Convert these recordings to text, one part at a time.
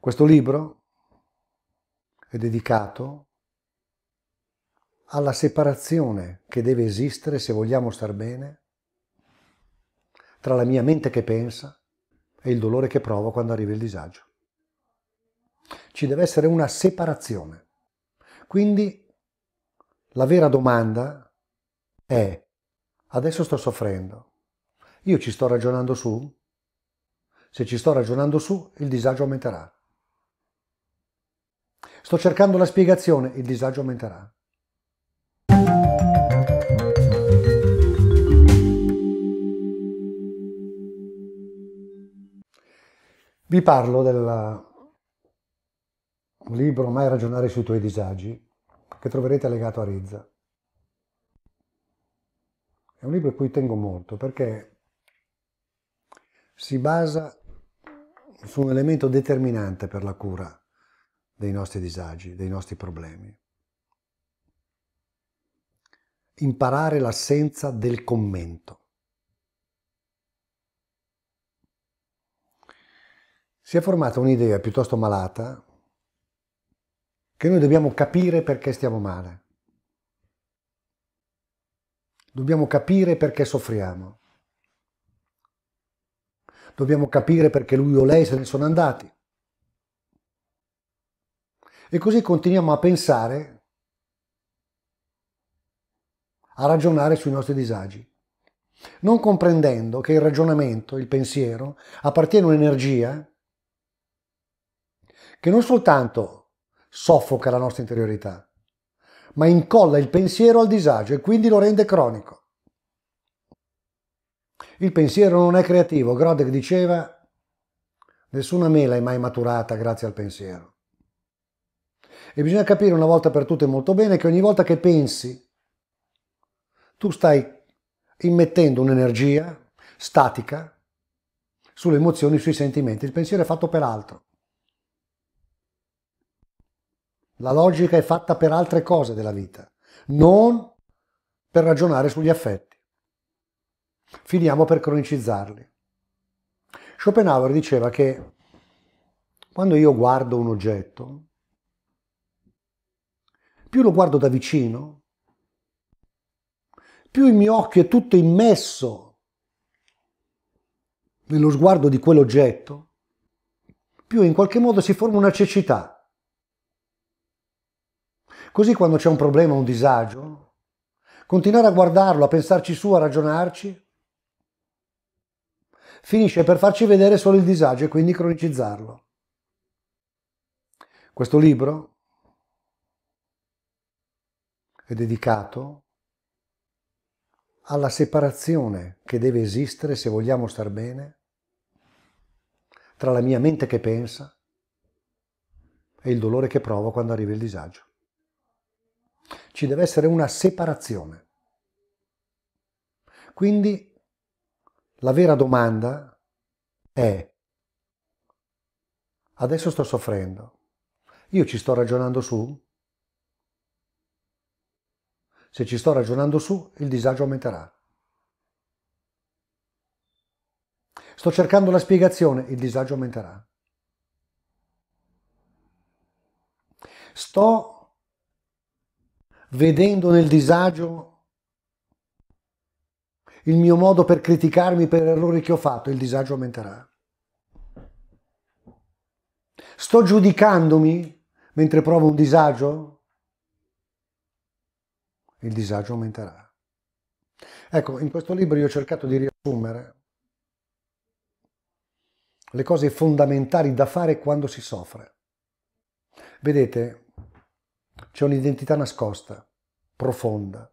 Questo libro è dedicato alla separazione che deve esistere se vogliamo star bene tra la mia mente che pensa e il dolore che provo quando arriva il disagio. Ci deve essere una separazione. Quindi la vera domanda è, adesso sto soffrendo, io ci sto ragionando su? Se ci sto ragionando su, il disagio aumenterà. Sto cercando la spiegazione, il disagio aumenterà. Vi parlo del libro Mai ragionare sui tuoi disagi, che troverete legato a Rizza. È un libro a cui tengo molto perché si basa su un elemento determinante per la cura dei nostri disagi, dei nostri problemi. Imparare l'assenza del commento. Si è formata un'idea piuttosto malata che noi dobbiamo capire perché stiamo male. Dobbiamo capire perché soffriamo. Dobbiamo capire perché lui o lei se ne sono andati. E così continuiamo a pensare, a ragionare sui nostri disagi, non comprendendo che il ragionamento, il pensiero, appartiene a un'energia che non soltanto soffoca la nostra interiorità, ma incolla il pensiero al disagio e quindi lo rende cronico. Il pensiero non è creativo. Grodek diceva, nessuna mela è mai maturata grazie al pensiero. E bisogna capire una volta per tutte molto bene che ogni volta che pensi, tu stai immettendo un'energia statica sulle emozioni, sui sentimenti. Il pensiero è fatto per altro. La logica è fatta per altre cose della vita, non per ragionare sugli affetti. Finiamo per cronicizzarli. Schopenhauer diceva che quando io guardo un oggetto, più lo guardo da vicino, più il mio occhio è tutto immesso nello sguardo di quell'oggetto, più in qualche modo si forma una cecità. Così quando c'è un problema, un disagio, continuare a guardarlo, a pensarci su, a ragionarci, finisce per farci vedere solo il disagio e quindi cronicizzarlo. Questo libro è dedicato alla separazione che deve esistere se vogliamo star bene tra la mia mente che pensa e il dolore che provo quando arriva il disagio. Ci deve essere una separazione. Quindi la vera domanda è, adesso sto soffrendo, io ci sto ragionando su, se ci sto ragionando su, il disagio aumenterà. Sto cercando la spiegazione, il disagio aumenterà. Sto vedendo nel disagio il mio modo per criticarmi per errori che ho fatto, il disagio aumenterà. Sto giudicandomi mentre provo un disagio? il disagio aumenterà. Ecco, in questo libro io ho cercato di riassumere le cose fondamentali da fare quando si soffre. Vedete, c'è un'identità nascosta, profonda.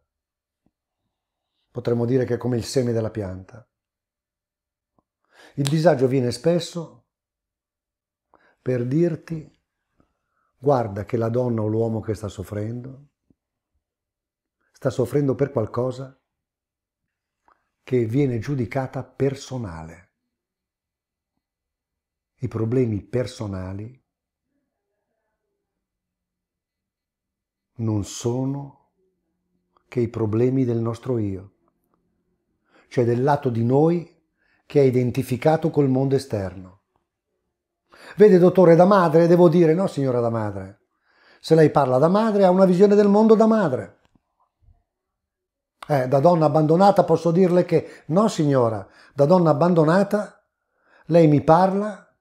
Potremmo dire che è come il seme della pianta. Il disagio viene spesso per dirti guarda che la donna o l'uomo che sta soffrendo sta soffrendo per qualcosa che viene giudicata personale. I problemi personali non sono che i problemi del nostro io, cioè del lato di noi che è identificato col mondo esterno. Vede, dottore, da madre devo dire, no signora da madre, se lei parla da madre ha una visione del mondo da madre eh, da donna abbandonata posso dirle che no signora, da donna abbandonata lei mi parla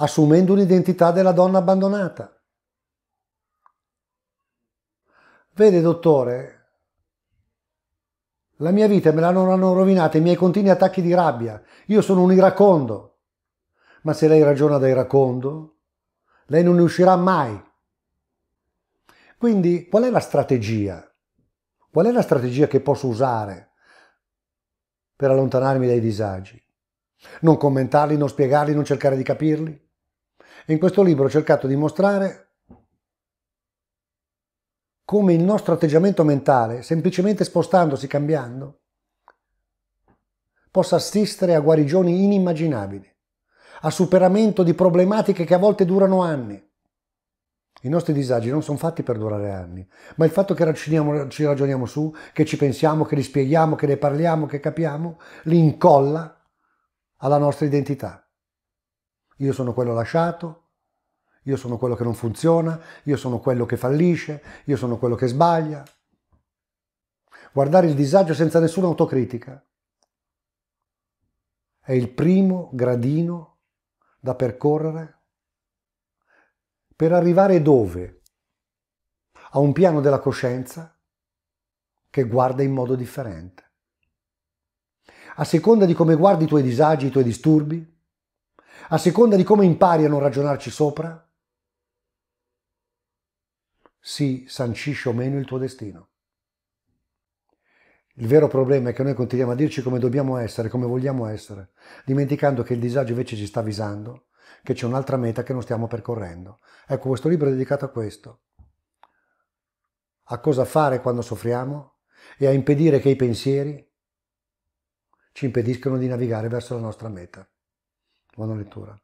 assumendo un'identità della donna abbandonata. Vede dottore, la mia vita me l'hanno rovinata, i miei continui attacchi di rabbia, io sono un iracondo. Ma se lei ragiona da iracondo, lei non ne uscirà mai. Quindi qual è la strategia? Qual è la strategia che posso usare per allontanarmi dai disagi? Non commentarli, non spiegarli, non cercare di capirli? in questo libro ho cercato di mostrare come il nostro atteggiamento mentale, semplicemente spostandosi, cambiando, possa assistere a guarigioni inimmaginabili, a superamento di problematiche che a volte durano anni, i nostri disagi non sono fatti per durare anni, ma il fatto che ci ragioniamo su, che ci pensiamo, che li spieghiamo, che ne parliamo, che capiamo, li incolla alla nostra identità. Io sono quello lasciato, io sono quello che non funziona, io sono quello che fallisce, io sono quello che sbaglia. Guardare il disagio senza nessuna autocritica è il primo gradino da percorrere per arrivare dove? A un piano della coscienza che guarda in modo differente. A seconda di come guardi i tuoi disagi, i tuoi disturbi, a seconda di come impari a non ragionarci sopra, si sancisce o meno il tuo destino. Il vero problema è che noi continuiamo a dirci come dobbiamo essere, come vogliamo essere, dimenticando che il disagio invece ci sta avvisando che c'è un'altra meta che non stiamo percorrendo. Ecco, questo libro è dedicato a questo, a cosa fare quando soffriamo e a impedire che i pensieri ci impediscano di navigare verso la nostra meta. Buona lettura.